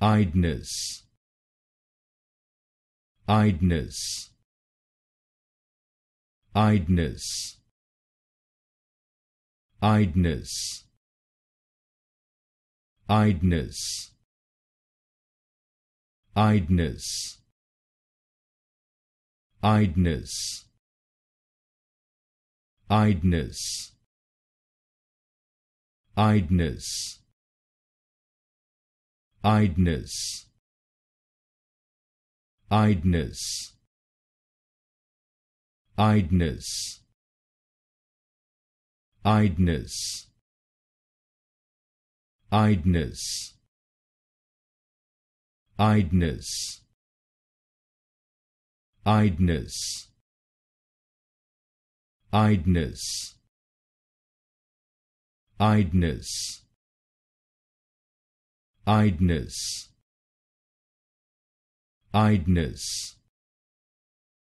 Idness. Idness. Idness. Idness. Idness. Idness. Idness. Idness. idleness idness idness idness idness idness idness idness idness idness idness idness